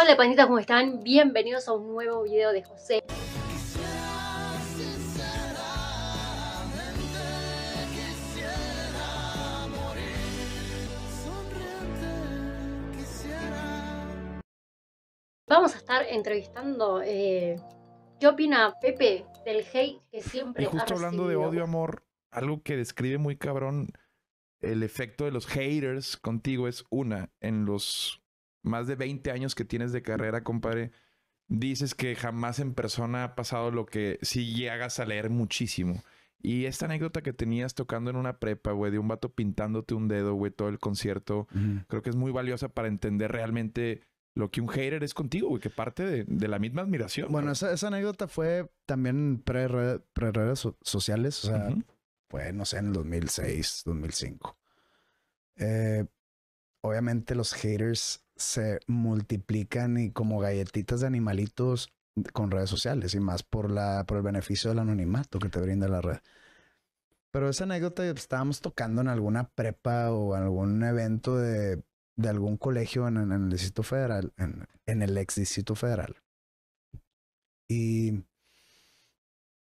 Hola panditas, ¿cómo están? Bienvenidos a un nuevo video de José. Vamos a estar entrevistando eh, qué opina Pepe del hate que siempre. Y justo hablando de odio amor, algo que describe muy cabrón el efecto de los haters contigo es una en los más de 20 años que tienes de carrera, compadre, dices que jamás en persona ha pasado lo que si llegas a leer muchísimo. Y esta anécdota que tenías tocando en una prepa, güey, de un vato pintándote un dedo, güey, todo el concierto, creo que es muy valiosa para entender realmente lo que un hater es contigo, güey, que parte de, la misma admiración. Bueno, esa, anécdota fue también pre-redes sociales, o sea, fue, no sé, en el 2006, 2005. Eh, obviamente los haters se multiplican y como galletitas de animalitos con redes sociales y más por la por el beneficio del anonimato que te brinda la red. Pero esa anécdota estábamos tocando en alguna prepa o algún evento de, algún colegio en, el Distrito Federal, en, el ex Distrito Federal. Y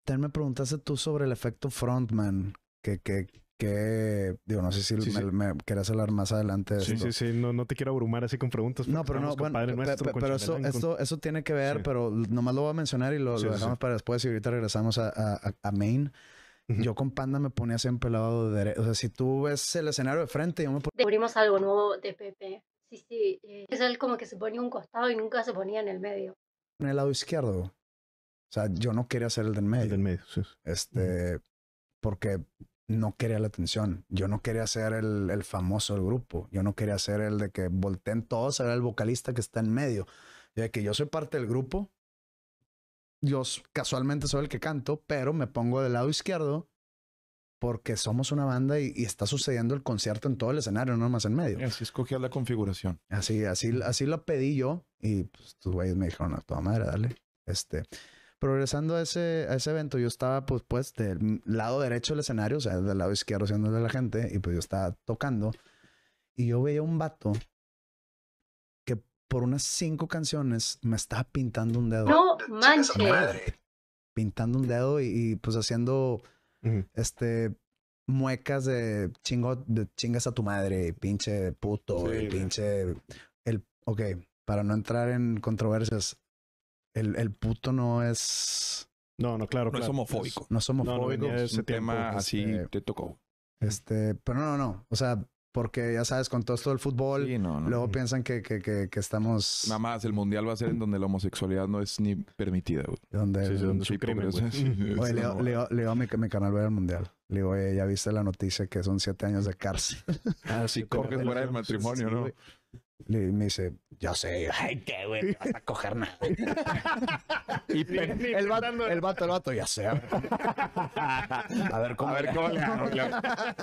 también me preguntaste tú sobre el efecto frontman, que, que, que, digo, no sé si me, sí. hablar más adelante sí, Sí, sí, no, no te quiero abrumar así con preguntas. No, pero no, bueno, pero eso, esto, eso tiene que ver, pero nomás lo voy a mencionar y lo, dejamos para después y ahorita regresamos a, a, a Maine. Yo con Panda me ponía siempre el lado de derecho. O sea, si tú ves el escenario de frente, yo me ponía... algo nuevo de Pepe. Sí, sí. Es eh, él como que se ponía un costado y nunca se ponía en el medio. En el lado izquierdo. O sea, yo no quería ser el del medio. El del medio, sí. Este, porque no quería la atención. Yo no quería ser el, el, famoso del grupo. Yo no quería ser el de que volteen todos a ver el vocalista que está en medio. de que yo soy parte del grupo. Yo casualmente soy el que canto, pero me pongo del lado izquierdo porque somos una banda y, está sucediendo el concierto en todo el escenario, no más en medio. Así escogí la configuración. Así, así, así lo pedí yo y pues tus güeyes me dijeron a toda madre, dale. Este, Progresando a ese, a ese evento, yo estaba pues, pues, del lado derecho del escenario, o sea, del lado izquierdo siendo de la gente, y pues yo estaba tocando. Y yo veía un vato que por unas cinco canciones me estaba pintando un dedo. No manches. Madre. Pintando un dedo y, pues haciendo este muecas de chingo, de chingas a tu madre, pinche puto, pinche el ok, para no entrar en controversias, el, el puto no es. No, no, claro. No es homofóbico. No somos homofóbico. No, ese tema así este, te tocó. Este, pero no, no. no O sea, porque ya sabes, con todo esto del fútbol, luego piensan que, que, que, estamos. Nada más, el mundial va a ser en donde la homosexualidad no es ni permitida, güey. Donde, sí, sí, donde Oye, Leo, Leo, a mi, canal ver el mundial. Le digo, ya viste la noticia que son siete años de cárcel. Ah, si corres fuera del matrimonio, ¿no? Le, me dice, ya sé, ay, qué güey, no vas a coger nada. y el, vato, el vato, el ya sé. a ver cómo, a ver, cómo le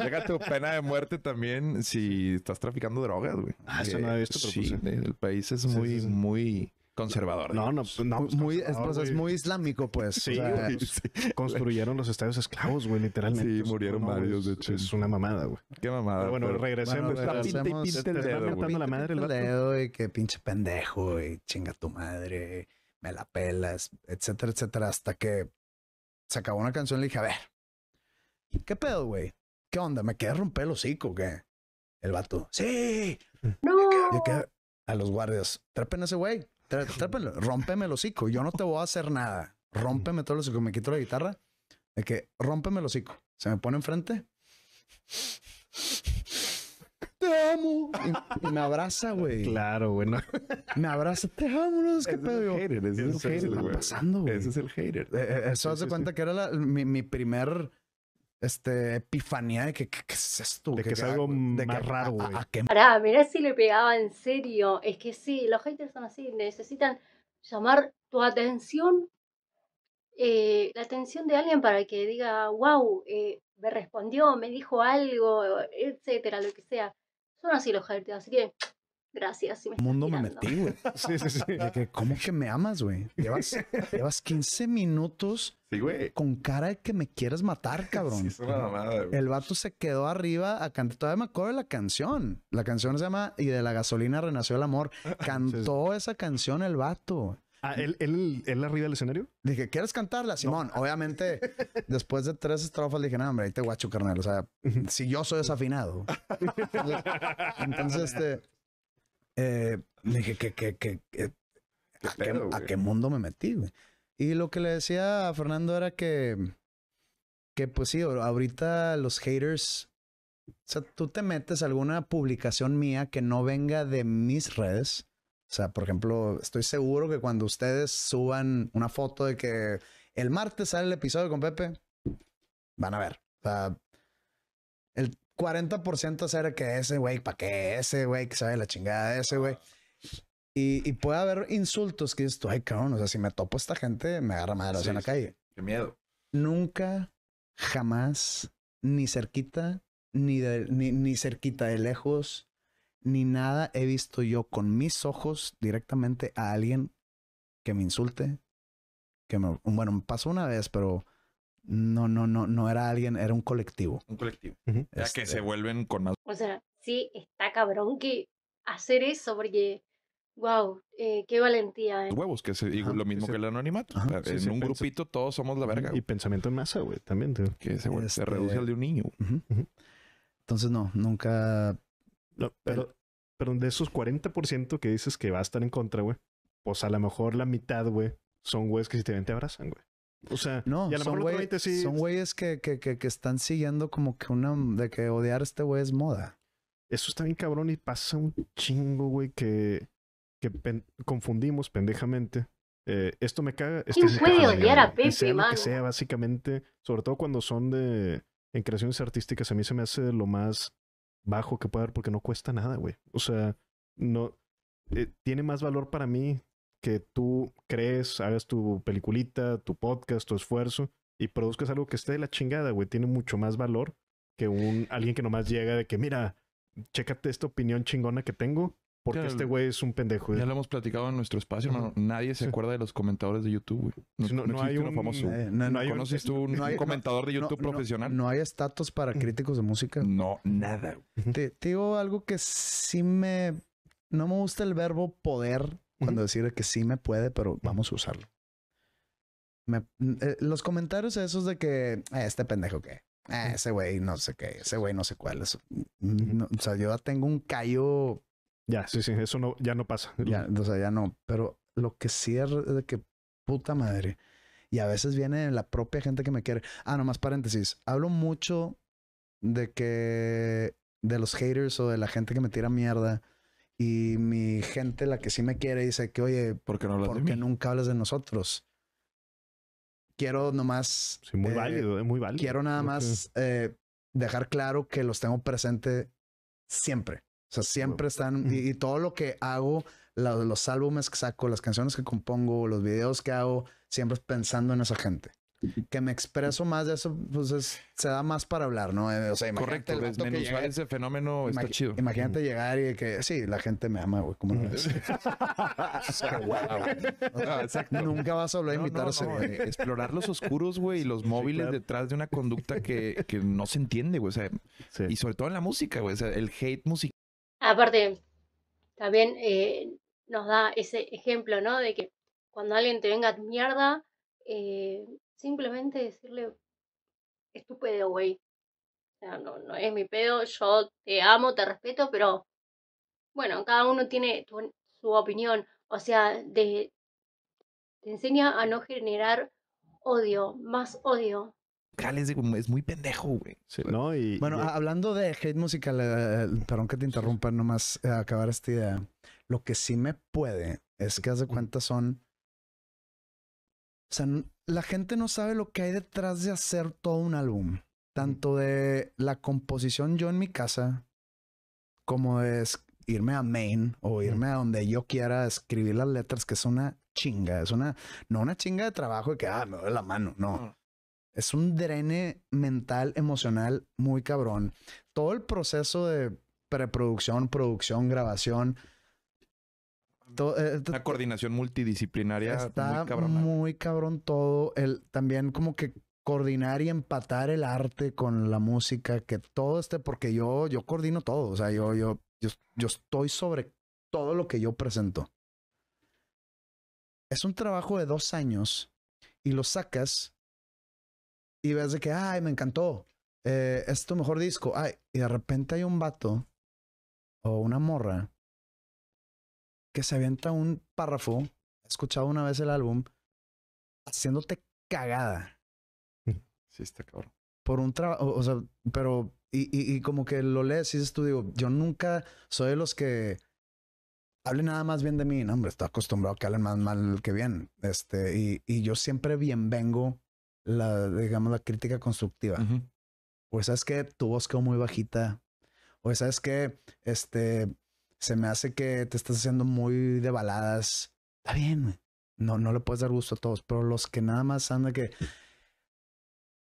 Llega tu pena de muerte también si estás traficando drogas, güey. Ah, eso eh, no he visto, pero pues el país es muy, muy conservador. No, no, no muy, es, pues, es, muy islámico, pues. Sí, o sea, pues, construyeron los estadios esclavos, güey, literalmente. Sí, murieron varios, de hecho. Es una mamada, güey. Qué mamada. bueno, pero, regresemos. Bueno, regresemos pinta, este, pinta el dedo, está pintando la madre el dedo y que pinche pendejo y chinga tu madre, me la pelas, etcétera, etcétera, hasta que se acabó una canción y le dije, a ver, ¿qué pedo, güey? ¿Qué onda? ¿Me quedé romper el hocico qué? El vato, sí. No. Yo quedé a los guardias, trepen a ese güey trápelo, rómpeme el hocico, yo no te voy a hacer nada. Rompeme todo el hocico, me quito la guitarra, Es que rompeme el hocico. Se me pone enfrente. Te amo. Y, me abraza, güey. Claro, güey. Me abraza, te amo, no sé qué pedo. Es el hater, ese es el hater, güey. Eh, pasando, Ese eh, es el hater. eso hace cuenta que era mi, mi primer este epifanía de que, es esto. De que, es algo de raro, güey. Pará, mirá si le pegaba en serio. Es que sí, los haters son así, necesitan llamar tu atención, eh, la atención de alguien para que diga, wow, eh, me respondió, me dijo algo, etcétera, lo que sea. Son así los haters, así que Gracias. Si mundo mirando. me metí, güey. Sí, sí, sí. ¿Cómo que me amas, güey? Llevas, 15 minutos con cara de que me quieres matar, cabrón. Sí, es una mamada, güey. El vato se quedó arriba a cantar. Todavía me acuerdo de la canción. La canción se llama Y de la gasolina renació el amor. Cantó esa canción el vato. Ah, ¿él, él, él arriba del escenario? Dije, ¿quieres cantarla, Simón? Obviamente, después de tres estrofas, le dije, no, hombre, ahí te guacho, carnal. O sea, si yo soy desafinado. entonces, este, eh, dije, que, que, ¿a, qué, mundo me metí, güey? Y lo que le decía a Fernando era que, que pues sí, ahorita los haters, o sea, tú te metes a alguna publicación mía que no venga de mis redes. O sea, por ejemplo, estoy seguro que cuando ustedes suban una foto de que el martes sale el episodio con Pepe, van a ver. O sea, el 40% hacer que ese güey, ¿para qué ese güey? Que sabe la chingada de ese güey. Y, y, puede haber insultos que dices tú, ay, cabrón, o sea, si me topo esta gente, me agarra madre en la calle. Qué miedo. Nunca, jamás, ni cerquita, ni, ni, ni cerquita de lejos, ni nada he visto yo con mis ojos directamente a alguien que me insulte. Que me, bueno, me pasó una vez, pero no, no, no, no era alguien, era un colectivo. Un colectivo. que se este vuelven con más. O sea, sí, está cabrón que hacer eso, porque, wow, eh, qué valentía. Eh. Huevos, que es lo mismo que el anonimato. en un grupito todos somos la verga. Y pensamiento en masa, güey, también. Que se, reduce este al de un niño. Entonces, no, nunca. pero, pero de esos 40% que dices que va a estar en contra, güey, pues a lo mejor la mitad, güey, son güeyes que si te ven te abrazan, güey. O sea, no, son, güeyes que, que, que, que, están siguiendo como que una de que odiar a este güey es moda. Eso está bien cabrón y pasa un chingo, güey, que, que confundimos pendejamente. Eh, esto me caga. Esto ¿Quién puede odiar a Pepe, sea que sea, básicamente, sobre todo cuando son de. En creaciones artísticas, a mí se me hace lo más bajo que puede haber porque no cuesta nada, güey. O sea, no. Eh, tiene más valor para mí que tú crees, hagas tu peliculita, tu podcast, tu esfuerzo y produzcas algo que esté de la chingada, güey. Tiene mucho más valor que un alguien que nomás llega de que, mira, chécate esta opinión chingona que tengo. Porque este güey es un pendejo. Ya lo hemos platicado en nuestro espacio, Nadie se acuerda de los comentadores de YouTube, güey. No, hay un famoso. Eh, no, hay un, comentador de YouTube profesional? No, hay estatus para críticos de música. No, nada. Te, te, digo algo que sí me... No me gusta el verbo poder cuando decir que sí me puede, pero vamos a usarlo. Me, mm, eh, los comentarios esos de que ah, este pendejo que ah, ese güey no sé qué, ese güey no sé cuál o sea, yo ya tengo un callo. Ya, sí, sí, eso no, ya no pasa. Ya, o sea, ya no. Pero lo que sí es de que puta madre. Y a veces viene la propia gente que me quiere. Ah, nomás paréntesis. Hablo mucho de que de los haters o de la gente que me tira mierda y mi gente, la que sí me quiere, dice que, oye, ¿por qué, no nunca hablas de nosotros? Quiero nomás... Sí, muy eh, válido, válido, muy válido. Quiero nada más eh, dejar claro que los tengo presente siempre. O sea, siempre están y, todo lo que hago, los álbumes que saco, las canciones que compongo, los videos que hago, siempre pensando en esa gente que me expreso más de eso, pues se da más para hablar, ¿no? Eh, o sea, imagínate Correcto, ese fenómeno está chido. Imagínate llegar y que, sí, la gente me ama, güey, ¿cómo no es. Nunca vas a hablar a invitarse, Explorar los oscuros, güey, y los móviles detrás de una conducta que, que no se entiende, güey. O sea, y sobre todo en la música, güey, el hate musical. Aparte, también eh, nos da ese ejemplo, ¿no? De que cuando alguien te venga a mierda, eh, simplemente decirle, estúpido, güey. O sea, no, no es mi pedo, yo te amo, te respeto, pero bueno, cada uno tiene su opinión. O sea, de, te enseña a no generar odio, más odio. Es muy pendejo, güey. bueno, hablando de hate musical, eh, eh, perdón que te interrumpa, nomás eh, acabar esta idea. Lo que sí me puede es que, haz de cuenta, son. O sea, la gente no sabe lo que hay detrás de hacer todo un álbum. Tanto de la composición yo en mi casa, como de irme a Maine o irme a donde yo quiera, escribir las letras, que es una chinga, es una, no una chinga de trabajo y que, ah, me duele la mano, no. Es un drene mental, emocional muy cabrón. Todo el proceso de preproducción, producción, grabación, la eh, eh, coordinación multidisciplinaria está muy, cabrón todo. El, también como que coordinar y empatar el arte con la música, que todo esté, porque yo, yo coordino todo. O sea, yo, yo, yo, estoy sobre todo lo que yo presento. Es un trabajo de dos años y lo sacas y ves de que, ay, me encantó. Eh, es tu mejor disco. Ay, y de repente hay un vato o una morra que se avienta un párrafo, he escuchado una vez el álbum, haciéndote cagada. Mm, sí, está cabrón. Por un trabajo, o sea, pero, y, y, como que lo lees y dices tú, digo, yo nunca soy de los que Hablen nada más bien de mí, no, hombre, estoy acostumbrado a que hablen más mal que bien. Este, y, y yo siempre bienvengo la, digamos, la crítica constructiva. O sabes que tu voz quedó muy bajita. O sabes que este se me hace que te estás haciendo muy de baladas. Está bien, no, no le puedes dar gusto a todos, pero los que nada más andan que...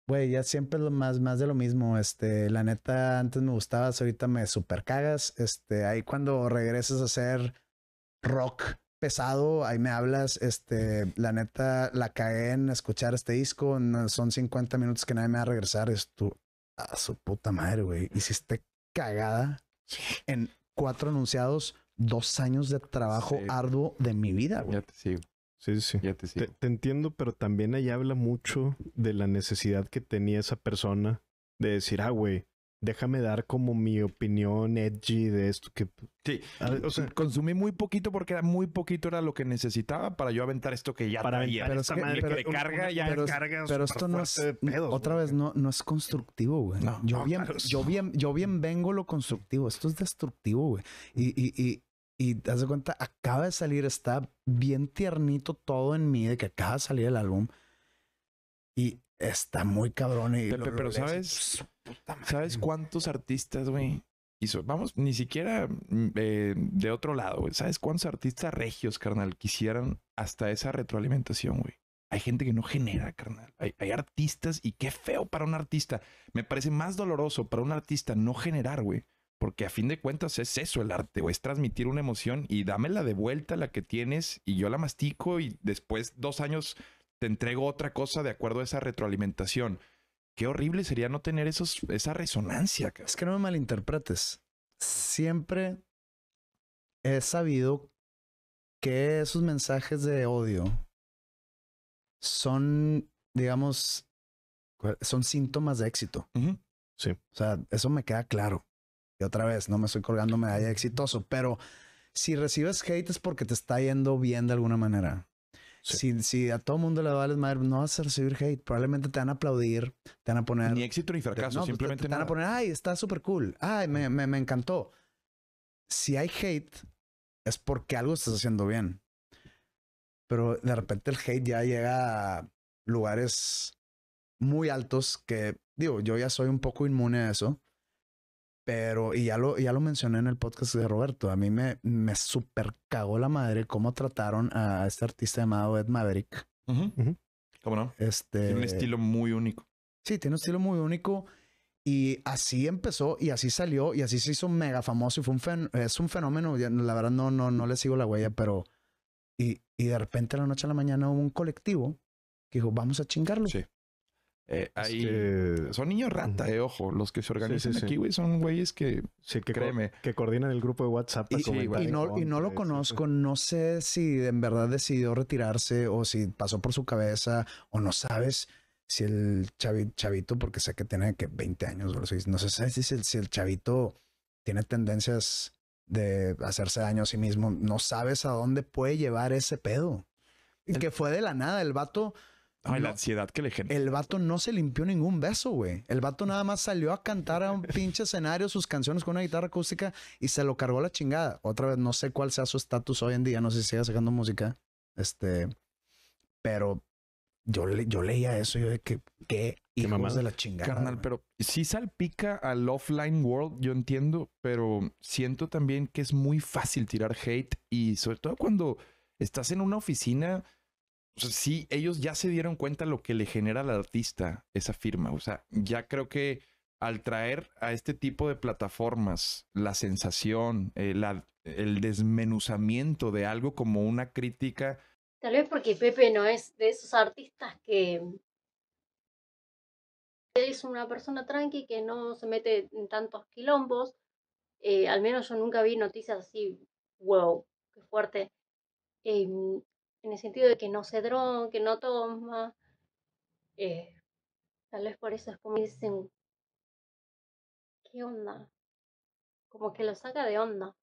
Güey, ya siempre lo más, más de lo mismo. Este, la neta, antes me gustabas, ahorita me super cagas. Este, ahí cuando regresas a hacer rock pesado, ahí me hablas. Este, la neta, la cagué en escuchar este disco. son 50 minutos que nadie me va a regresar. Es tu, a su puta madre, güey. Hiciste cagada en cuatro anunciados, dos años de trabajo arduo de mi vida. Güey. Ya te sigo. Sí, sí, ya te, sigo. te entiendo, pero también ahí habla mucho de la necesidad que tenía esa persona de decir, ah, güey, déjame dar como mi opinión edgy de esto que sí o sea, consumí muy poquito porque era muy poquito era lo que necesitaba para yo aventar esto que ya para traía pero, esta madre pero, ya recarga, pero esto no es otra vez no no es constructivo güey yo bien yo bien vengo lo constructivo esto es destructivo güey y, y, y y te das cuenta, acaba de salir, está bien tiernito todo en mí de que acaba de salir el álbum. Y está muy cabrón. Y pero, sabes, ¿Sabes cuántos artistas, güey? vamos, ni siquiera mm, eh, de otro lado, güey. ¿Sabes cuántos artistas regios, carnal, quisieran hasta esa retroalimentación, güey? Hay gente que no genera, carnal. Hay, artistas y qué feo para un artista. Me parece más doloroso para un artista no generar, güey. Porque a fin de cuentas es eso el arte, Es transmitir una emoción y dámela de vuelta la que tienes y yo la mastico y después dos años te entrego otra cosa de acuerdo a esa retroalimentación qué horrible sería no tener esos, esa resonancia. Es que no me malinterpretes. Siempre he sabido que esos mensajes de odio son, digamos, son síntomas de éxito. Sí. O sea, eso me queda claro. Y otra vez, no me estoy colgando medalla exitoso, pero si recibes hate es porque te está yendo bien de alguna manera. Si, a todo mundo le vales madre, no vas a recibir hate. Probablemente te van a aplaudir, te van a poner. Ni éxito ni fracaso, pues, simplemente. Te, te van a poner, ay, está súper cool. Ay, me, me, me, encantó. Si hay hate, es porque algo estás haciendo bien. Pero de repente el hate ya llega a lugares muy altos que, digo, yo ya soy un poco inmune a eso. Pero, y ya lo, ya lo mencioné en el podcast de Roberto, a mí me, me super cagó la madre cómo trataron a este artista llamado Ed Maverick. ¿Cómo no? Este... Tiene un estilo muy único. Sí, tiene un estilo muy único. Y así empezó y así salió y así se hizo mega famoso y fue un es un fenómeno. La verdad no, no, no le sigo la huella, pero... Y, y de repente la noche a la mañana hubo un colectivo que dijo, vamos a chingarlo. Sí. Eh, ahí, este, Son niños rata, eh, ojo. Los que se organizan aquí, güey, son güeyes que... créeme. que coordinan el grupo de WhatsApp. Y, no, lo conozco. No sé si en verdad decidió retirarse o si pasó por su cabeza o no sabes si el chavito, porque sé que tiene que 20 años, no sé si, el, si el chavito tiene tendencias de hacerse daño a sí mismo. No sabes a dónde puede llevar ese pedo. Y que fue de la nada. El vato... Ay, la ansiedad que le genera. El vato no se limpió ningún beso, güey. El vato nada más salió a cantar a un pinche escenario sus canciones con una guitarra acústica y se lo cargó la chingada. Otra vez, no sé cuál sea su estatus hoy en día, no sé si sigue sacando música. Este, pero yo, yo leía eso, yo de que, que hijos de la chingada. Carnal, pero si salpica al offline world, yo entiendo, pero siento también que es muy fácil tirar hate y sobre todo cuando estás en una oficina sí, ellos ya se dieron cuenta lo que le genera al artista esa firma. O sea, ya creo que al traer a este tipo de plataformas la sensación, eh, la, el desmenuzamiento de algo como una crítica. Tal vez porque Pepe no es de esos artistas que es una persona tranqui que no se mete en tantos quilombos. Eh, al menos yo nunca vi noticias así, wow, qué fuerte. Eh, en el sentido de que no se droga, que no toma. Eh, tal vez por eso es como dicen, ¿qué onda? Como que lo saca de onda.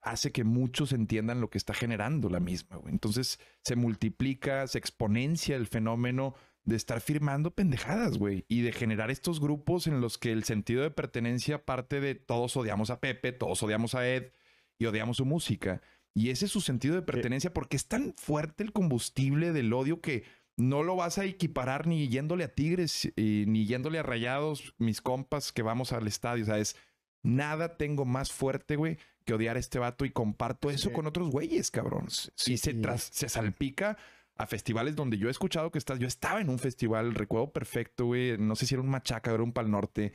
Hace que muchos entiendan lo que está generando la misma, Entonces se multiplica, se exponencia el fenómeno de estar firmando pendejadas, güey, y de generar estos grupos en los que el sentido de pertenencia parte de todos odiamos a Pepe, todos odiamos a Ed y odiamos su música. Y ese es su sentido de eh, pertenencia, porque es tan fuerte el combustible del odio que no lo vas a equiparar ni yéndole a Tigres ni yéndole a Rayados, mis compas que vamos al estadio. O sea, es nada tengo más fuerte, güey, que odiar a este vato y comparto eso con otros güeyes, cabrón. Si se, tras, se salpica a festivales donde yo he escuchado que estás. Yo estaba en un festival, recuerdo perfecto, güey. No sé si era un machaca, era un pal norte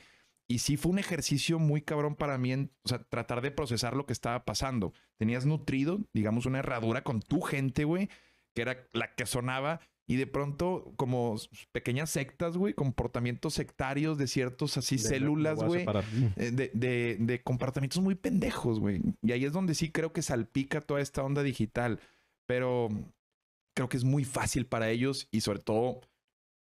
y sí fue un ejercicio muy cabrón para mí, o sea, tratar de procesar lo que estaba pasando. Tenías nutrido, digamos, una herradura con tu gente, güey, que era la que sonaba. Y de pronto, como pequeñas sectas, güey, comportamientos sectarios de ciertos así células, güey, eh, de, de, de, comportamientos muy pendejos, güey. Y ahí es donde sí creo que salpica toda esta onda digital. Pero creo que es muy fácil para ellos y sobre todo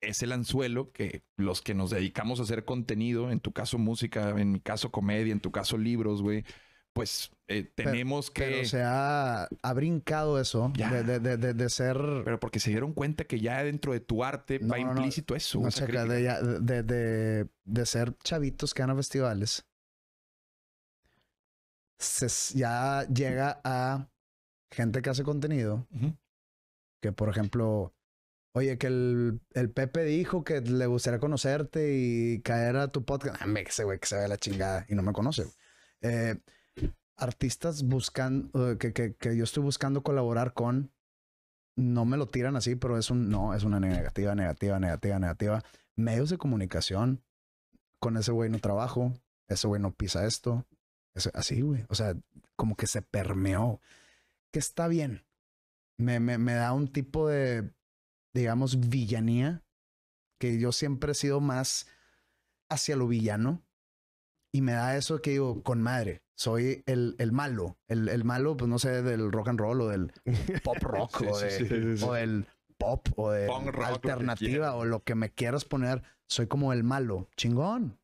es el anzuelo que los que nos dedicamos a hacer contenido, en tu caso música, en mi caso comedia, en tu caso libros, güey, pues eh, tenemos que... Pero se ha, ha brincado eso de, de, de, de, ser... Pero porque se dieron cuenta que ya dentro de tu arte va implícito eso. O sea, de, ser chavitos que van a festivales, se, ya llega a gente que hace contenido, que por ejemplo Oye, que el, el, Pepe dijo que le gustaría conocerte y caer a tu podcast. ese güey que se ve la chingada y no me conoce. Eh, artistas buscan, eh, que, que, que, yo estoy buscando colaborar con, no me lo tiran así, pero es un no, es una negativa, negativa, negativa, negativa. Medios de comunicación, con ese güey no trabajo, ese güey no pisa esto. así, güey. O sea, como que se permeó. Que está bien. Me, me, me da un tipo de digamos, villanía, que yo siempre he sido más hacia lo villano. Y me da eso que digo, con madre, soy el, el malo. El, el, malo, pues no sé, del rock and roll o del pop rock o, el del pop o de alternativa o lo que me quieras poner. Soy como el malo. Chingón.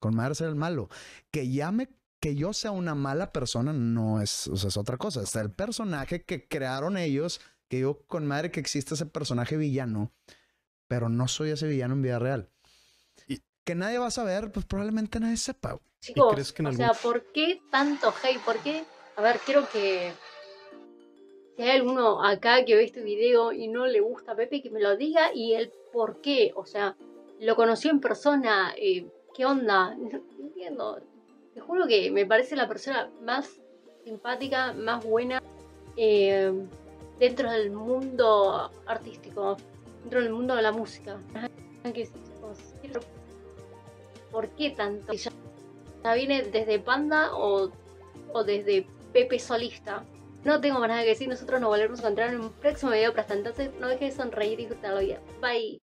Con madre ser el malo. Que llame que yo sea una mala persona no es, o sea, es otra cosa. Es el personaje que crearon ellos que yo con madre que existe ese personaje villano, pero no soy ese villano en vida real. Y, que nadie va a saber, pues probablemente nadie sepa. o sea, ¿por qué tanto hate? ¿Por qué? A ver, quiero que... Si hay alguno acá que ve este video y no le gusta Pepe, que me lo diga y el por qué. O sea, lo conoció en persona, eh, ¿qué onda? entiendo. Te juro que me parece la persona más simpática, más buena. Eh, dentro del mundo artístico, dentro del mundo de la música. ¿Por qué tanto? ¿Ya viene desde Panda o, desde Pepe Solista? No tengo más nada que decir, nosotros nos volvemos a encontrar en un próximo video, pero entonces no dejes de sonreír y disfrutar Bye.